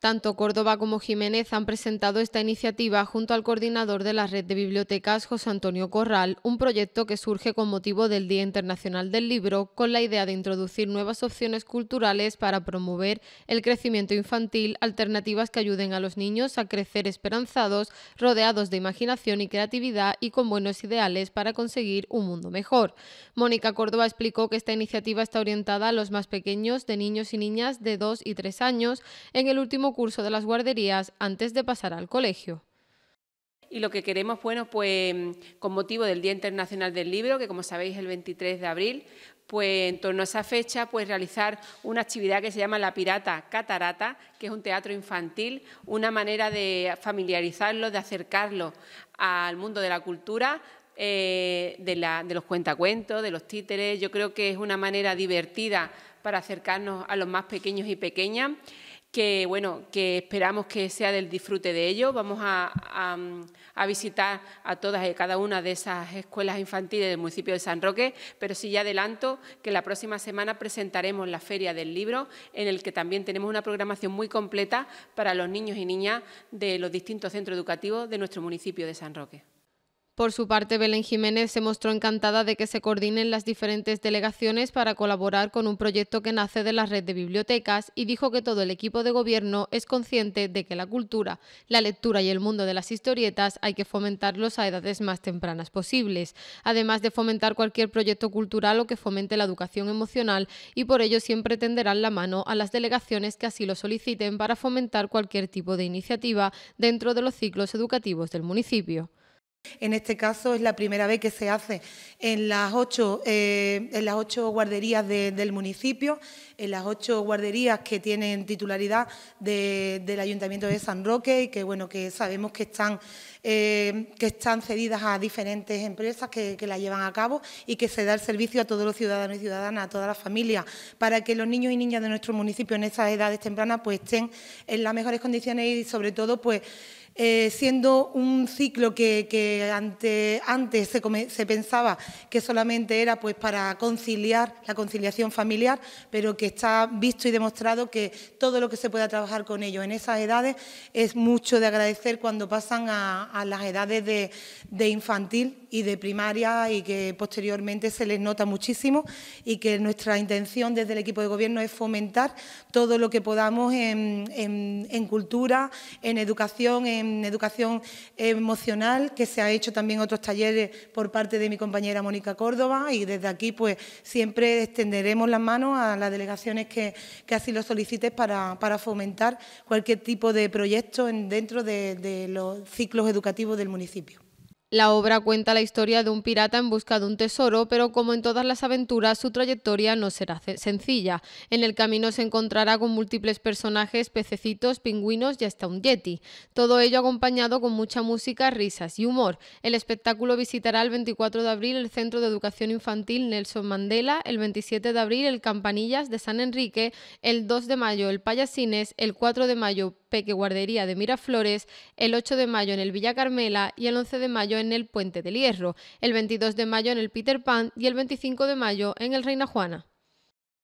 Tanto Córdoba como Jiménez han presentado esta iniciativa junto al coordinador de la red de bibliotecas, José Antonio Corral, un proyecto que surge con motivo del Día Internacional del Libro, con la idea de introducir nuevas opciones culturales para promover el crecimiento infantil, alternativas que ayuden a los niños a crecer esperanzados, rodeados de imaginación y creatividad y con buenos ideales para conseguir un mundo mejor. Mónica Córdoba explicó que esta iniciativa está orientada a los más pequeños de niños y niñas de 2 y 3 años. En el último curso de las guarderías antes de pasar al colegio. Y lo que queremos, bueno, pues mm, con motivo del Día Internacional del Libro, que como sabéis es el 23 de abril, pues en torno a esa fecha, pues realizar una actividad que se llama La Pirata Catarata, que es un teatro infantil, una manera de familiarizarlos, de acercarlo al mundo de la cultura, eh, de, la, de los cuentacuentos, de los títeres. Yo creo que es una manera divertida para acercarnos a los más pequeños y pequeñas que bueno, que esperamos que sea del disfrute de ello. Vamos a, a, a, visitar a todas y cada una de esas escuelas infantiles del municipio de San Roque, pero sí ya adelanto que la próxima semana presentaremos la Feria del Libro, en el que también tenemos una programación muy completa para los niños y niñas de los distintos centros educativos de nuestro municipio de San Roque. Por su parte, Belén Jiménez se mostró encantada de que se coordinen las diferentes delegaciones para colaborar con un proyecto que nace de la red de bibliotecas y dijo que todo el equipo de gobierno es consciente de que la cultura, la lectura y el mundo de las historietas hay que fomentarlos a edades más tempranas posibles, además de fomentar cualquier proyecto cultural o que fomente la educación emocional y por ello siempre tenderán la mano a las delegaciones que así lo soliciten para fomentar cualquier tipo de iniciativa dentro de los ciclos educativos del municipio. En este caso es la primera vez que se hace en las ocho, eh, en las ocho guarderías del municipio, en las ocho guarderías que tienen titularidad del Ayuntamiento de San Roque y que bueno que sabemos que están, eh, que están cedidas a diferentes empresas que, que las llevan a cabo y que se da el servicio a todos los ciudadanos y ciudadanas, a todas las familias, para que los niños y niñas de nuestro municipio en esas edades tempranas pues estén en las mejores condiciones y sobre todo pues eh, siendo un ciclo que, antes se, pensaba que solamente era pues para conciliar la conciliación familiar, pero que está visto y demostrado que todo lo que se pueda trabajar con ellos en esas edades es mucho de agradecer cuando pasan a, las edades de, infantil y de primaria y que posteriormente se les nota muchísimo y que nuestra intención desde el equipo de gobierno es fomentar todo lo que podamos en, en cultura, en educación, en en educación emocional, que se ha hecho también otros talleres por parte de mi compañera Mónica Córdoba y desde aquí pues siempre extenderemos las manos a las delegaciones que, así lo soliciten para, fomentar cualquier tipo de proyecto en, dentro de los ciclos educativos del municipio. La obra cuenta la historia de un pirata en busca de un tesoro, pero como en todas las aventuras, su trayectoria no será sencilla. En el camino se encontrará con múltiples personajes, pececitos, pingüinos y hasta un yeti. Todo ello acompañado con mucha música, risas y humor. El espectáculo visitará el 24 de abril el Centro de Educación Infantil Nelson Mandela, el 27 de abril el Campanillas de San Enrique, el 2 de mayo el Payasines, el 4 de mayo Peque Guardería de Miraflores, el 8 de mayo en el Villa Carmela y el 11 de mayo en el Puente del Hierro, el 22 de mayo en el Peter Pan y el 25 de mayo en el Reina Juana.